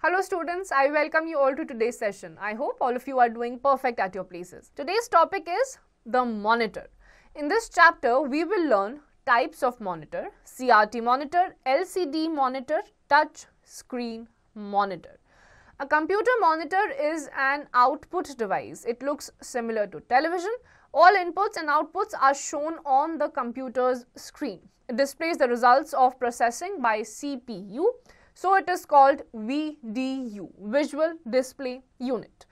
Hello students, I welcome you all to today's session. I hope all of you are doing perfect at your places. Today's topic is the monitor. In this chapter, we will learn types of monitor, CRT monitor, LCD monitor, touch screen monitor. A computer monitor is an output device. It looks similar to television. All inputs and outputs are shown on the computer's screen. It displays the results of processing by CPU So it is called VDU, Visual Display Unit.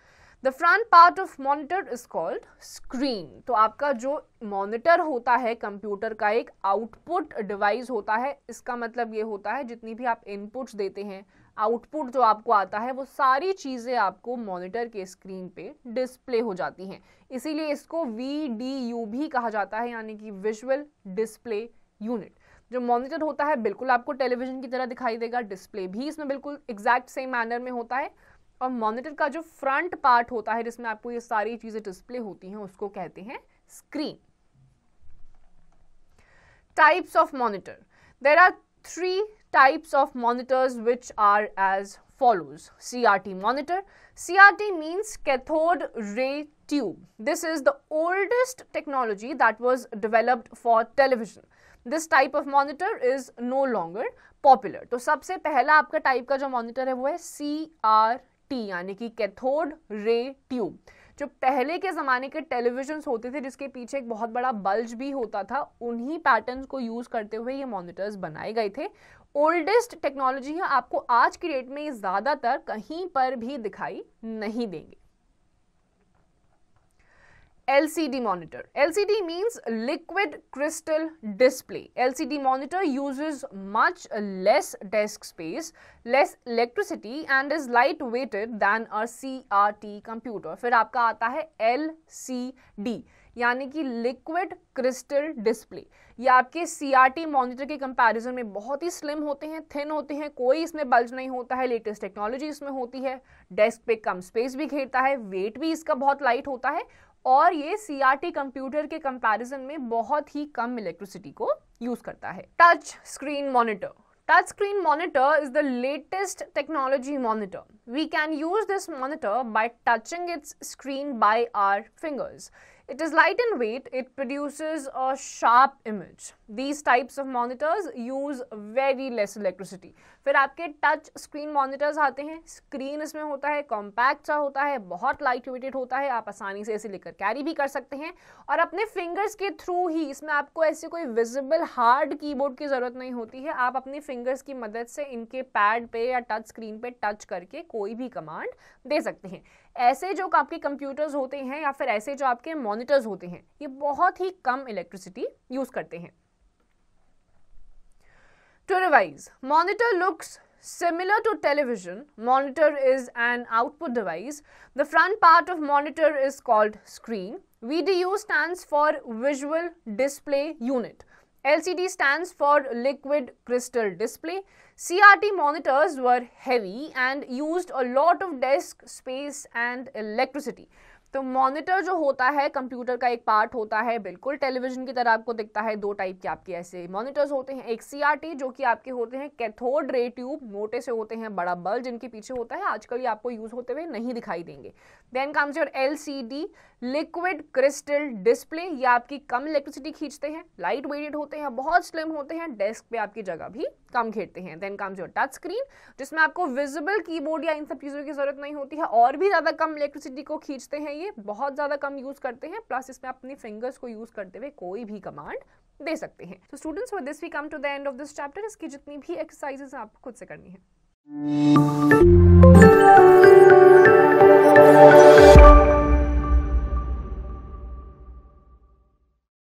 The front part of monitor is called screen तो आपका जो monitor होता है computer का एक output device होता है इसका मतलब ये होता है जितनी भी आप inputs देते हैं आउटपुट जो आपको आता है वो सारी चीज़ें आपको मॉनिटर के स्क्रीन पे डिस्प्ले हो जाती हैं इसीलिए इसको वी भी कहा जाता है यानी कि विजुअल डिस्प्ले यूनिट जो मॉनिटर होता है बिल्कुल आपको टेलीविजन की तरह दिखाई देगा डिस्प्ले भी इसमें बिल्कुल एग्जैक्ट सेम मैनर में होता है और मॉनिटर का जो फ्रंट पार्ट होता है जिसमें आपको ये सारी चीजें डिस्प्ले होती हैं उसको कहते हैं screen types of monitor there are three types of monitors which are as follows C R T monitor CRT means cathode ray tube this is the oldest technology that was developed for television this type of monitor is no longer popular तो सबसे पहला आपका type का जो monitor है वो है सी R T यानी कि कैथोड रे ट्यूब जो पहले के ज़माने के टेलीविजन होते थे जिसके पीछे एक बहुत बड़ा बल्ज भी होता था उन्हीं पैटर्न को यूज़ करते हुए ये मॉनिटर्स बनाए गए थे ओल्डेस्ट टेक्नोलॉजी है आपको आज की डेट में ज़्यादातर कहीं पर भी दिखाई नहीं देंगे LCD monitor. LCD means liquid crystal display. LCD monitor uses much less desk space, less electricity and is light weighted than a CRT computer. फिर आपका आता है LCD यानी कि liquid crystal display. ये आपके सी आर टी मॉनिटर के comparison में बहुत ही स्लिम होते हैं थिन होते हैं कोई इसमें बल्ज नहीं होता है लेटेस्ट टेक्नोलॉजी इसमें होती है डेस्क पे कम स्पेस भी घेरता है वेट भी इसका बहुत लाइट होता है और ये सीआरटी कंप्यूटर के कंपैरिजन में बहुत ही कम इलेक्ट्रिसिटी को यूज करता है touch screen monitor touch screen monitor is the latest technology monitor We can use this monitor by touching its screen by our fingers. It is light in weight, it produces a sharp image. These types of monitors use very less electricity. फिर आपके touch screen monitors आते हैं screen इसमें होता है compact सा होता है बहुत लाइट वेटेड होता है आप आसानी से इसे लेकर कैरी भी कर सकते हैं और अपने फिंगर्स के थ्रू ही इसमें आपको ऐसे कोई विजिबल हार्ड कीबोर्ड की ज़रूरत नहीं होती है आप अपने फिंगर्स की मदद से इनके पैड पे या टच स्क्रीन पे टच करके कोई भी कमांड दे सकते हैं ऐसे जो आपके कंप्यूटर्स होते हैं या फिर ऐसे जो आपके मॉनिटर्स होते हैं ये बहुत ही कम इलेक्ट्रिसिटी यूज करते हैं to revise monitor looks similar to television monitor is an output device the front part of monitor is called screen V D U stand for visual display unit LCD stands for liquid crystal display. CRT monitors were heavy and used a lot of desk space and electricity. तो monitor जो होता है computer का एक part होता है बिल्कुल television की तरह आपको दिखता है दो टाइप के आपके ऐसे मॉनिटर्स होते हैं एक सीआरटी जो कि आपके होते हैं कैथोड रे ट्यूब मोटे से होते हैं बड़ा बल्ब जिनके पीछे होता है आजकल ये आपको यूज होते हुए नहीं दिखाई देंगे then comes your the liquid crystal display ये आपकी कम इलेक्ट्रिसिटी खींचते हैं लाइट वेटेड होते हैं बहुत स्लिम होते हैं डेस्क पे आपकी जगह भी कम खेलते हैं then comes your touch screen जिसमें आपको विजिबल कीबोर्ड या इन सब चीज़ों की ज़रूरत नहीं होती है और भी ज़्यादा कम इलेक्ट्रिसिटी को खींचते हैं ये बहुत ज़्यादा कम यूज़ करते हैं प्लस इसमें अपनी फिंगर्स को यूज़ करते हुए कोई भी कमांड दे सकते हैं तो students with this we come to the end of this chapter इसकी जितनी भी एक्सरसाइजेज आपको खुद से करनी है